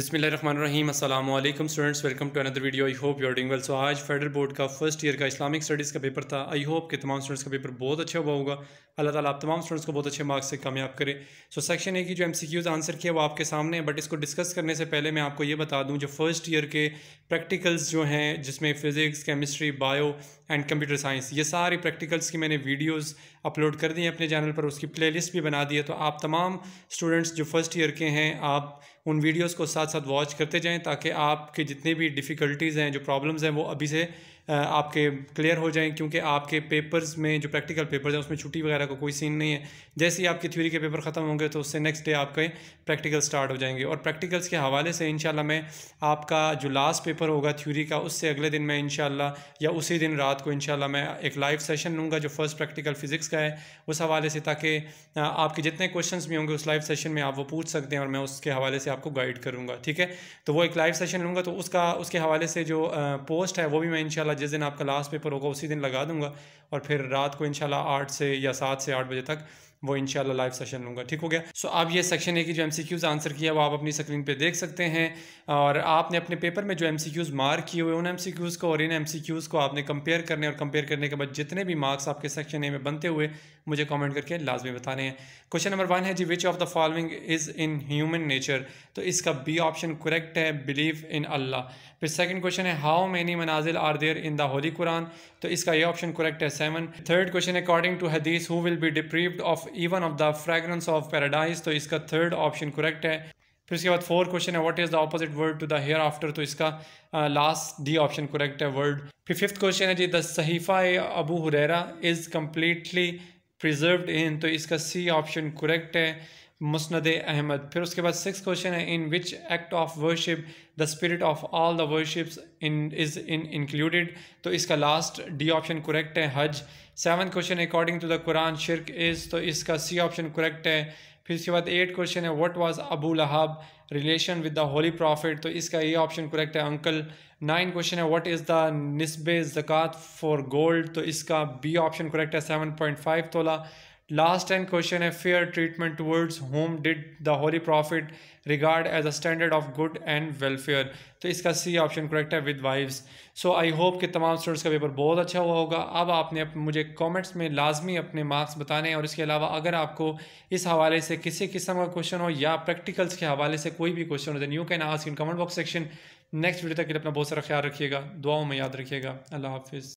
बसमीम अल्लाम students welcome to another video I hope you are well so आज federal board का first year का इस्लामिक स्टडीज़ का पेपर था आई होप कि तमाम स्टूडेंट्स का पेपर बहुत अच्छा हुआ होगा अल्लाह ताला आप तमाम स्टूडेंट्स को बहुत अच्छे मार्क्स से कामयाब करे सो सेक्शन ए की जो एम सी आंसर किया वो आपके सामने है बट इसको डिस्कस करने से पहले मैं आपको ये बता दूँ जो फर्स्ट ईयर के प्रैक्टिकल्स जो हैं जिसमें physics chemistry bio and computer science ये सारी प्रैक्टिकल्स की मैंने वीडियोस अपलोड कर दी हैं अपने चैनल पर उसकी प्लेलिस्ट भी बना दी है तो आप तमाम स्टूडेंट्स जो फर्स्ट ईयर के हैं आप उन वीडियोस को साथ साथ वॉच करते जाएं ताकि आपके जितने भी डिफ़िकल्टीज़ हैं जो प्रॉब्लम्स हैं वो अभी से आपके क्लियर हो जाएं क्योंकि आपके पेपर्स में जो प्रैक्टिकल पेपर्स हैं उसमें छुट्टी वगैरह का को कोई सीन नहीं है जैसे ही आपकी थ्योरी के पेपर ख़त्म होंगे तो उससे नेक्स्ट डे आपके प्रैक्टिकल स्टार्ट हो जाएंगे और प्रैक्टिकल्स के हवाले से इन मैं आपका जो लास्ट पेपर होगा थ्योरी का उससे अगले दिन मैं इनशाला या उसी दिन रात को इन मैं एक लाइव सेशन लूँगा जो फर्स्ट प्रैक्टिकल फिज़िक्स का है उस हवाले से ताकि आपके जितने क्वेश्चन भी होंगे उस लाइव सेशन में आप वो पूछ सकते हैं और मैं उसके हवाले से आपको गाइड करूँगा ठीक है तो वो एक लाइव सेशन लूँगा तो उसका उसके हवाले से जो पोस्ट है वो भी मैं इनशाला जिस दिन आपका लास्ट पेपर होगा उसी दिन लगा दूंगा और फिर रात को इंशाल्लाह आठ से या सात से आठ बजे तक वो इनशाला लाइव सेशन लूँगा ठीक हो गया सो आप ये सेक्शन है कि जो एम सी क्यूज़ आंसर किया वो आप अपनी स्क्रीन पर देख सकते हैं और आपने अपने पेपर में जो एम सी क्यूज़ मार्क किए हुए उन एम सी क्यूज़ को और इन एम सी क्यूज़ को आपने कंपेयर करने और कंपेयर करने के बाद जितने भी मार्क्स आपके सेक्शन ए में बनते हुए मुझे कॉमेंट करके लाजमी बताने हैं क्वेश्चन नंबर वन है जी which of the following is in human nature तो इसका बी ऑप्शन करेक्ट है बिलीव इन अल्लाह फिर सेकंड क्वेश्चन है हाउ मेनी मनाजिल are there in the holy Quran तो इसका ये ऑप्शन करेक्ट है seven third question according to hadith who will be deprived of even of the fragrance of paradise तो इसका third option correct है फिर उसके बाद फोर्थ क्वेश्चन है what is the opposite word to the here after तो इसका last D option correct है वर्ड फिर फिफ्थ क्वेश्चन है जी द सहीफ़ा Abu Hurairah is completely preserve in तो इसका सी ऑप्शन करेक्ट है मुस्ंद अहमद फिर उसके बाद सिक्स क्वेश्चन है in which act of worship the spirit of all the worships in is in included तो इसका लास्ट डी ऑप्शन करेक्ट है hajj seven question according to the Quran shirk is तो इसका सी ऑप्शन करेक्ट है फिर उसके बाद eight question है what was Abu Lahab relation with the holy prophet तो इसका ये ऑप्शन करेक्ट है अंकल नाइन क्वेश्चन है व्हाट इज़ द नस्ब जक़ात फॉर गोल्ड तो इसका बी ऑप्शन करेक्ट है सेवन पॉइंट फाइव तोला लास्ट एंड क्वेश्चन है fair treatment towards whom did the holy prophet regard as a standard of good and welfare तो इसका सी ऑप्शन करेक्ट है with wives so I hope कि तमाम students का paper बहुत अच्छा हुआ होगा अब आपने मुझे कॉमेंट्स में लाजमी अपने मार्क्स बताने हैं और इसके अलावा अगर आपको इस हवाले से किसी किस्म का क्वेश्चन हो या प्रैक्टिकल्स के हवाले से कोई भी क्वेश्चन हो then you can ask in comment box section next video तक के लिए अपना बहुत सारा ख्याल रखिएगा दुआओं में याद रखिएगा अल्लाह हाफिज़